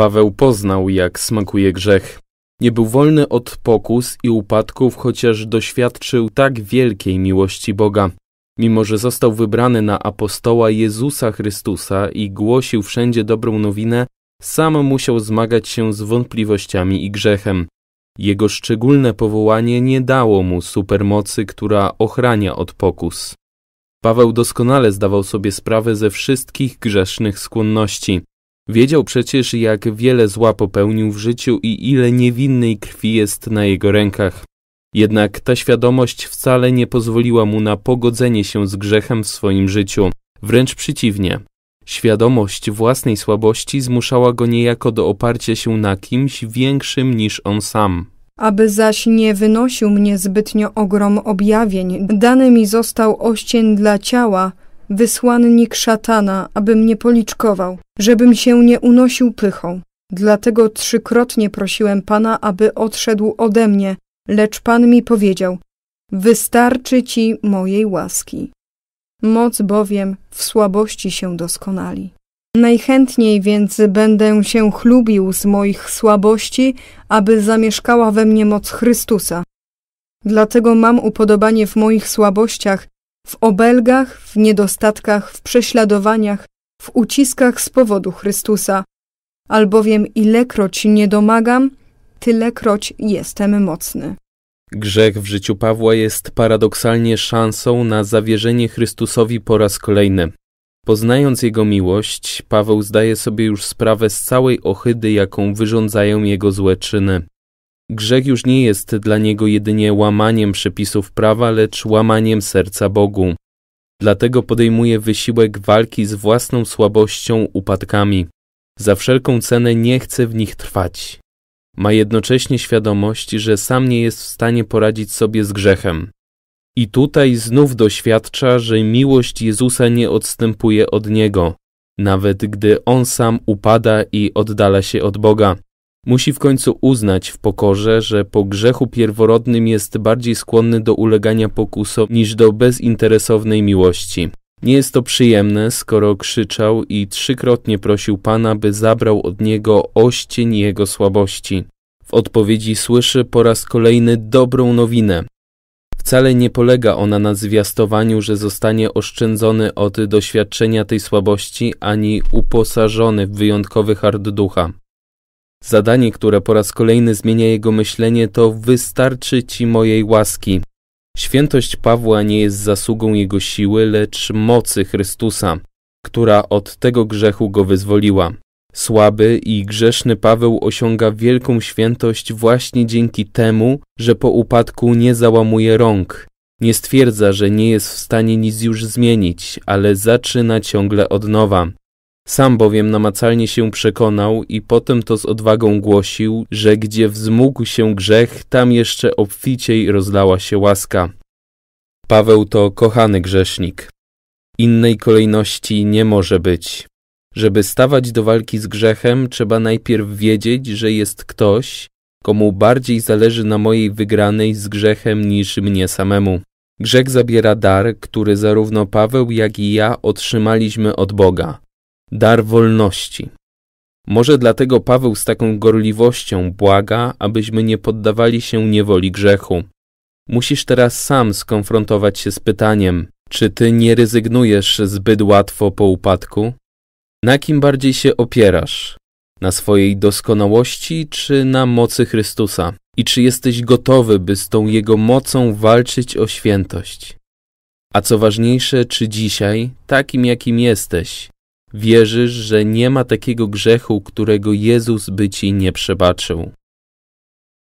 Paweł poznał, jak smakuje grzech. Nie był wolny od pokus i upadków, chociaż doświadczył tak wielkiej miłości Boga. Mimo, że został wybrany na apostoła Jezusa Chrystusa i głosił wszędzie dobrą nowinę, sam musiał zmagać się z wątpliwościami i grzechem. Jego szczególne powołanie nie dało mu supermocy, która ochrania od pokus. Paweł doskonale zdawał sobie sprawę ze wszystkich grzesznych skłonności. Wiedział przecież, jak wiele zła popełnił w życiu i ile niewinnej krwi jest na jego rękach. Jednak ta świadomość wcale nie pozwoliła mu na pogodzenie się z grzechem w swoim życiu. Wręcz przeciwnie. Świadomość własnej słabości zmuszała go niejako do oparcia się na kimś większym niż on sam. Aby zaś nie wynosił mnie zbytnio ogrom objawień, dany mi został oścień dla ciała, wysłannik szatana, aby mnie policzkował, żebym się nie unosił pychą. Dlatego trzykrotnie prosiłem Pana, aby odszedł ode mnie, lecz Pan mi powiedział, wystarczy Ci mojej łaski. Moc bowiem w słabości się doskonali. Najchętniej więc będę się chlubił z moich słabości, aby zamieszkała we mnie moc Chrystusa. Dlatego mam upodobanie w moich słabościach, w obelgach, w niedostatkach, w prześladowaniach, w uciskach z powodu Chrystusa, albowiem ilekroć nie domagam, tylekroć jestem mocny. Grzech w życiu Pawła jest paradoksalnie szansą na zawierzenie Chrystusowi po raz kolejny. Poznając Jego miłość, Paweł zdaje sobie już sprawę z całej ohydy, jaką wyrządzają jego złe czyny. Grzech już nie jest dla niego jedynie łamaniem przepisów prawa, lecz łamaniem serca Bogu. Dlatego podejmuje wysiłek walki z własną słabością, upadkami. Za wszelką cenę nie chce w nich trwać. Ma jednocześnie świadomość, że sam nie jest w stanie poradzić sobie z grzechem. I tutaj znów doświadcza, że miłość Jezusa nie odstępuje od niego, nawet gdy on sam upada i oddala się od Boga. Musi w końcu uznać w pokorze, że po grzechu pierworodnym jest bardziej skłonny do ulegania pokusom niż do bezinteresownej miłości. Nie jest to przyjemne, skoro krzyczał i trzykrotnie prosił Pana, by zabrał od niego oścień jego słabości. W odpowiedzi słyszy po raz kolejny dobrą nowinę. Wcale nie polega ona na zwiastowaniu, że zostanie oszczędzony od doświadczenia tej słabości ani uposażony w wyjątkowy hard ducha. Zadanie, które po raz kolejny zmienia jego myślenie, to wystarczy ci mojej łaski. Świętość Pawła nie jest zasługą jego siły, lecz mocy Chrystusa, która od tego grzechu go wyzwoliła. Słaby i grzeszny Paweł osiąga wielką świętość właśnie dzięki temu, że po upadku nie załamuje rąk. Nie stwierdza, że nie jest w stanie nic już zmienić, ale zaczyna ciągle od nowa. Sam bowiem namacalnie się przekonał i potem to z odwagą głosił, że gdzie wzmógł się grzech, tam jeszcze obficiej rozlała się łaska. Paweł to kochany grzesznik. Innej kolejności nie może być. Żeby stawać do walki z grzechem, trzeba najpierw wiedzieć, że jest ktoś, komu bardziej zależy na mojej wygranej z grzechem niż mnie samemu. Grzech zabiera dar, który zarówno Paweł, jak i ja otrzymaliśmy od Boga dar wolności. Może dlatego Paweł z taką gorliwością błaga, abyśmy nie poddawali się niewoli grzechu. Musisz teraz sam skonfrontować się z pytaniem, czy ty nie rezygnujesz zbyt łatwo po upadku? Na kim bardziej się opierasz? Na swojej doskonałości czy na mocy Chrystusa? I czy jesteś gotowy, by z tą Jego mocą walczyć o świętość? A co ważniejsze, czy dzisiaj, takim jakim jesteś, Wierzysz, że nie ma takiego grzechu, którego Jezus by ci nie przebaczył.